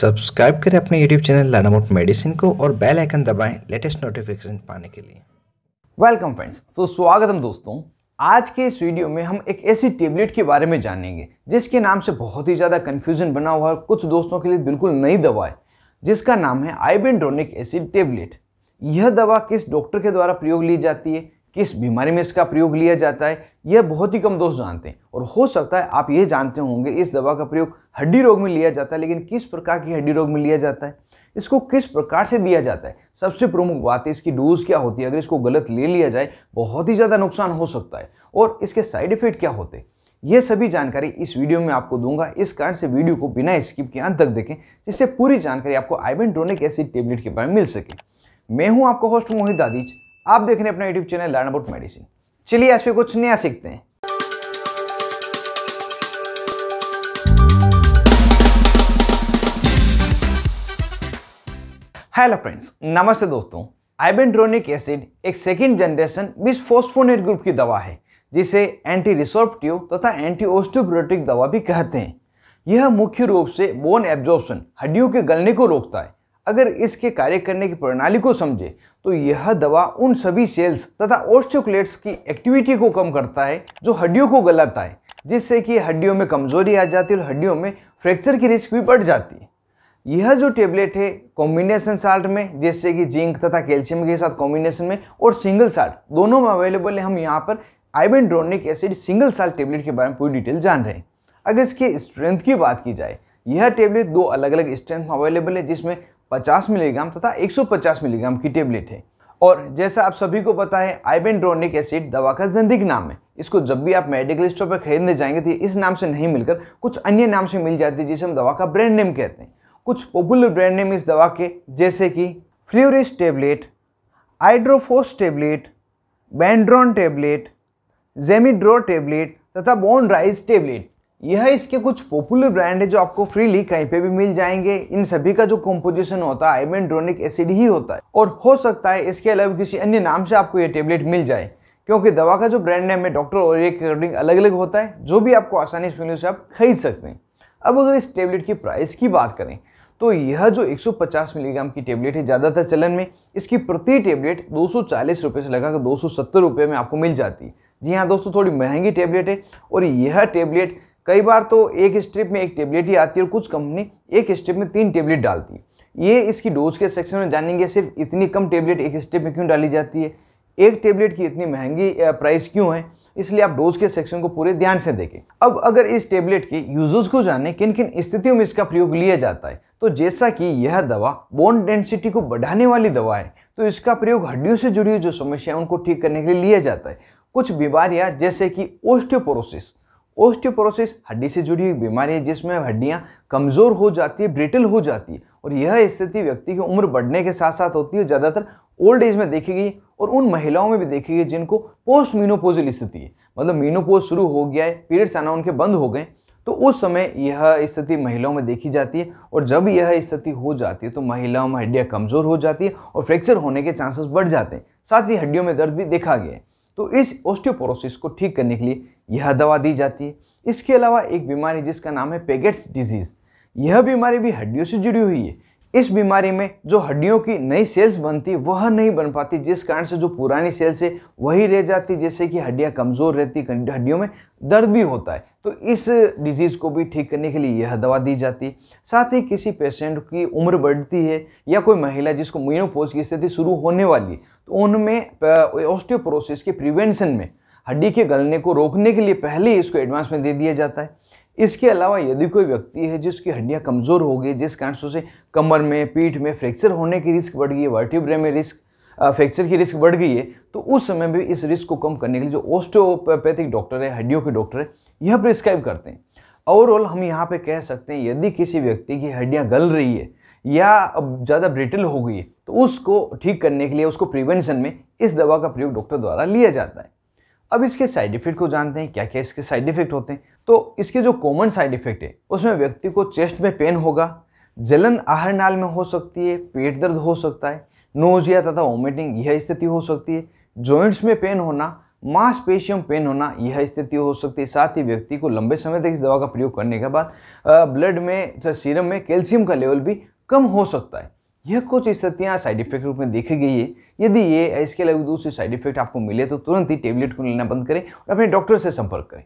subscribe करें अपने YouTube channel लर्नमोट medicine को और बेल आइकन दबाएं लेटेस्ट नोटिफिकेशन पाने के लिए वेलकम फ्रेंड्स सो स्वागत है दोस्तों आज के इस वीडियो में हम एक ऐसी टेबलेट के बारे में जानेंगे जिसके नाम से बहुत ही ज़्यादा कन्फ्यूजन बना हुआ है कुछ दोस्तों के लिए बिल्कुल नई दवा है जिसका नाम है आइबेंड्रोनिक एसिड टेबलेट यह दवा किस डॉक्टर के द्वारा प्रयोग ली जाती है किस बीमारी में इसका प्रयोग लिया जाता है यह बहुत ही कम दोस्त जानते हैं और हो सकता है आप ये जानते होंगे इस दवा का प्रयोग हड्डी रोग में लिया जाता है लेकिन किस प्रकार की हड्डी रोग में लिया जाता है इसको किस प्रकार से दिया जाता है सबसे प्रमुख बात है इसकी डोज क्या होती है अगर इसको गलत ले लिया जाए बहुत ही ज़्यादा नुकसान हो सकता है और इसके साइड इफेक्ट क्या होते हैं ये सभी जानकारी इस वीडियो में आपको दूंगा इस कारण से वीडियो को बिना स्किप के अंत तक देखें जिससे पूरी जानकारी आपको आइबेंट्रोनिक एसिड टेबलेट के बारे में मिल सके मैं हूं आपका होस्ट मोहित दादीज आप देख रहे हैं अपना YouTube channel learn about medicine चलिए आज फिर कुछ नया सीखते हैं हेलो फ्रेंड्स नमस्ते दोस्तों आइबेंड्रोनिक एसिड एक सेकेंड जनरेशन फोस्फोनेट ग्रुप की दवा है जिसे एंटी रिसोप्टिव तथा एंटी ओस्टोब्रोटिक दवा भी कहते हैं यह मुख्य रूप से बोन एब्जॉर्प्शन हड्डियों के गलने को रोकता है अगर इसके कार्य करने की प्रणाली को समझे तो यह दवा उन सभी सेल्स तथा ओस्टोक्लेट्स की एक्टिविटी को कम करता है जो हड्डियों को गलाता है जिससे कि हड्डियों में कमजोरी आ जाती है और हड्डियों में फ्रैक्चर की रिस्क भी बढ़ जाती है यह जो टेबलेट है कॉम्बिनेशन साल्ट में जिससे कि जिंक तथा कैल्शियम के साथ कॉम्बिनेशन में और सिंगल साल्ट दोनों में अवेलेबल है हम यहाँ पर ibandronic acid single salt tablet के बारे में पूरी डिटेल जान रहे हैं अगर इसके स्ट्रेंथ की बात की जाए यह टेबलेट दो अलग अलग स्ट्रेंथ में अवेलेबल है जिसमें 50 मिलीग्राम तथा 150 मिलीग्राम की टेबलेट है और जैसा आप सभी को पता है आइबेंड्रोनिक एसिड दवा का जेनरिक नाम है इसको जब भी आप मेडिकल स्टोर पर खरीदने जाएंगे तो इस नाम से नहीं मिलकर कुछ अन्य नाम से मिल जाती है जिसे हम दवा का ब्रांड नेम कहते हैं कुछ पॉपुलर ब्रांड नेम इस दवा के जैसे कि फ्ल्यूरिस टेबलेट आइड्रोफोस टेबलेट बैंड्रॉन टेबलेट जेमिड्रो टेबलेट तथा बोन राइज टेबलेट यह इसके कुछ पॉपुलर ब्रांड है जो आपको फ्रीली कहीं पे भी मिल जाएंगे इन सभी का जो कॉम्पोजिशन होता है एमेंड्रोनिक एसिड ही होता है और हो सकता है इसके अलावा किसी अन्य नाम से आपको यह टेबलेट मिल जाए क्योंकि दवा का जो ब्रांड नेम है डॉक्टर और एक अकॉर्डिंग अलग अलग होता है जो भी आपको आसानी से से आप खरीद सकते हैं अब अगर इस टेबलेट की प्राइस की बात करें तो यह जो 150 मिलीग्राम की टेबलेट है ज़्यादातर चलन में इसकी प्रति टेबलेट दो सौ से लगाकर दो सौ में आपको मिल जाती है जी हाँ दोस्तों थोड़ी महंगी टेबलेट है और यह टेबलेट कई बार तो एक स्ट्रिप में एक टेबलेट ही आती है और कुछ कंपनी एक स्ट्रिप में तीन टेबलेट डालती है ये इसकी डोज के सेक्शन में जानेंगे सिर्फ इतनी कम टेबलेट एक स्ट्रिप में क्यों डाली जाती है एक टेबलेट की इतनी महंगी प्राइस क्यों है इसलिए आप डोज के सेक्शन को पूरे ध्यान से देखें अब अगर इस टेबलेट के यूजर्स को जाने किन किन स्थितियों में इसका प्रयोग लिया जाता है तो जैसा कि यह दवा बोन डेंसिटी को बढ़ाने वाली दवा है तो इसका प्रयोग हड्डियों से जुड़ी जो समस्या है उनको ठीक करने के लिए लिया जाता है कुछ बीमारियाँ जैसे कि ओस्टियोपोरोसिस ओस्टियोपोरोसिस हड्डी से जुड़ी हुई बीमारी है जिसमें हड्डियाँ कमज़ोर हो जाती है ब्रिटिल हो जाती है और यह स्थिति व्यक्ति की उम्र बढ़ने के साथ साथ होती है ज़्यादातर ओल्ड एज में देखी गई और उन महिलाओं में भी देखी गई जिनको पोस्ट मीनोपोजल स्थिति है मतलब मीनोपोज शुरू हो गया है पीरियड्स आना उनके बंद हो गए तो उस समय यह स्थिति महिलाओं में देखी जाती है और जब यह स्थिति हो जाती है तो महिलाओं में हड्डियाँ कमज़ोर हो जाती है और फ्रैक्चर होने के चांसेस बढ़ जाते हैं साथ ही हड्डियों में दर्द भी देखा गया है तो इस ऑस्टियोपोरोसिस को ठीक करने के लिए यह दवा दी जाती है इसके अलावा एक बीमारी जिसका नाम है पेगेट्स डिजीज़ यह बीमारी भी हड्डियों से जुड़ी हुई है इस बीमारी में जो हड्डियों की नई सेल्स बनती वह नहीं बन पाती जिस कारण से जो पुरानी सेल्स है वही रह जाती जैसे कि हड्डियाँ कमज़ोर रहती हड्डियों में दर्द भी होता है तो इस डिजीज़ को भी ठीक करने के लिए यह दवा दी जाती है साथ ही किसी पेशेंट की उम्र बढ़ती है या कोई महिला जिसको मीनोपोज की स्थिति शुरू होने वाली तो उनमें ऑस्टियोप्रोसिस के प्रिवेंशन में हड्डी के गलने को रोकने के लिए पहले ही इसको एडवांस में दे दिया जाता है इसके अलावा यदि कोई व्यक्ति है जिसकी हड्डियां कमज़ोर हो गई जिस कारण से उसे कमर में पीठ में फ्रैक्चर होने की रिस्क बढ़ गई है वर्टिब्रे में रिस्क फ्रैक्चर की रिस्क बढ़ गई है तो उस समय भी इस रिस्क को कम करने के लिए जो ओस्टोपैथिक डॉक्टर है हड्डियों के डॉक्टर है यह प्रिस्क्राइब करते हैं ओवरऑल हम यहाँ पर कह सकते हैं यदि किसी व्यक्ति की हड्डियाँ गल रही है या अब ज़्यादा ब्रिटल हो गई है तो उसको ठीक करने के लिए उसको प्रिवेंशन में इस दवा का प्रयोग डॉक्टर द्वारा लिया जाता है अब इसके साइड इफेक्ट को जानते हैं क्या क्या इसके साइड इफेक्ट होते हैं तो इसके जो कॉमन साइड इफेक्ट है उसमें व्यक्ति को चेस्ट में पेन होगा जलन आहर नाल में हो सकती है पेट दर्द हो सकता है नोजिया तथा वॉमिटिंग यह स्थिति हो सकती है जॉइंट्स में पेन होना मांसपेशियों में पेन होना यह स्थिति हो सकती है साथ ही व्यक्ति को लंबे समय तक इस दवा का प्रयोग करने के बाद ब्लड में सीरम में कैल्शियम का लेवल भी कम हो सकता है यह कुछ स्थितियाँ साइड इफेक्ट रूप में देखी गई है यदि ये इसके अलावा दूसरे साइड इफेक्ट आपको मिले तो तुरंत ही टेबलेट को लेना बंद करें और अपने डॉक्टर से संपर्क करें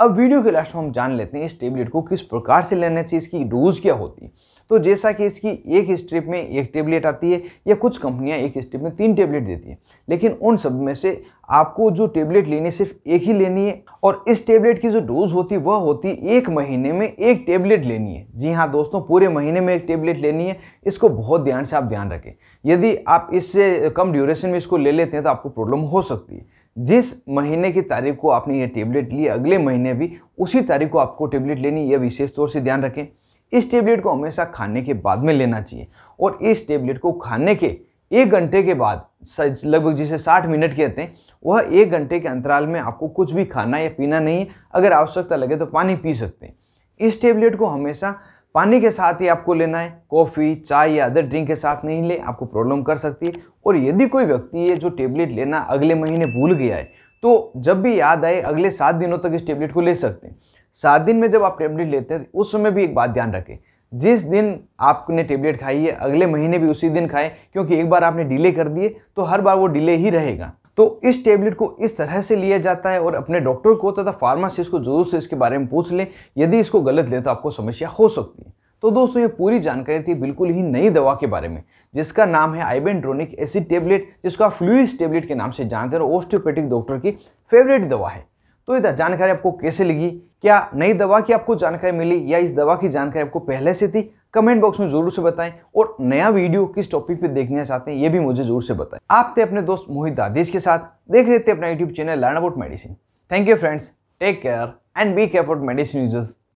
अब वीडियो के लास्ट में हम जान लेते हैं इस टेबलेट को किस प्रकार से लेना चाहिए इसकी डोज क्या होती है तो जैसा कि इसकी एक स्ट्रिप में एक टेबलेट आती है या कुछ कंपनियां एक स्ट्रिप में तीन टेबलेट देती हैं लेकिन उन सब में से आपको जो टेबलेट लेनी सिर्फ एक ही लेनी है और इस टेबलेट की जो डोज होती है वह होती है एक महीने में एक टेबलेट लेनी है जी हाँ दोस्तों पूरे महीने में एक टेबलेट लेनी है इसको बहुत ध्यान से आप ध्यान रखें यदि आप इससे कम ड्यूरेशन में इसको ले लेते हैं तो आपको प्रॉब्लम हो सकती है जिस महीने की तारीख को आपने ये टेबलेट ली अगले महीने भी उसी तारीख को आपको टेबलेट लेनी यह विशेष तौर से ध्यान रखें इस टेबलेट को हमेशा खाने के बाद में लेना चाहिए और इस टेबलेट को खाने के एक घंटे के बाद लगभग जिसे साठ मिनट कहते हैं वह एक घंटे के अंतराल में आपको कुछ भी खाना या पीना नहीं है अगर आवश्यकता लगे तो पानी पी सकते हैं इस टेबलेट को हमेशा पानी के साथ ही आपको लेना है कॉफ़ी चाय या अदर ड्रिंक के साथ नहीं ले आपको प्रॉब्लम कर सकती है और यदि कोई व्यक्ति ये जो टेबलेट लेना अगले महीने भूल गया है तो जब भी याद आए अगले सात दिनों तक इस टेबलेट को ले सकते हैं सात दिन में जब आप टेबलेट लेते हैं उस समय भी एक बात ध्यान रखें जिस दिन आपने टेबलेट खाई है अगले महीने भी उसी दिन खाएं क्योंकि एक बार आपने डिले कर दिए तो हर बार वो डिले ही रहेगा तो इस टेबलेट को इस तरह से लिया जाता है और अपने डॉक्टर को तथा फार्मासिस्ट को जरूर से इसके बारे में पूछ लें यदि इसको गलत लें तो आपको समस्या हो सकती है तो दोस्तों ये पूरी जानकारी थी बिल्कुल ही नई दवा के बारे में जिसका नाम है आइबेंड्रोनिक एसिड टेबलेट जिसको आप फ्लूस टेबलेट के नाम से जानते हैं और ऑस्टियोपैटिक डॉक्टर की फेवरेट दवा है तो ये जानकारी आपको कैसे लगी क्या नई दवा की आपको जानकारी मिली या इस दवा की जानकारी आपको पहले से थी कमेंट बॉक्स में जरूर से बताएं और नया वीडियो किस टॉपिक पे देखना चाहते हैं ये भी मुझे जरूर से बताएं आप थे अपने दोस्त मोहित दादेश के साथ देख रहे थे अपना YouTube channel learn about medicine thank you friends take care and be care for medicine users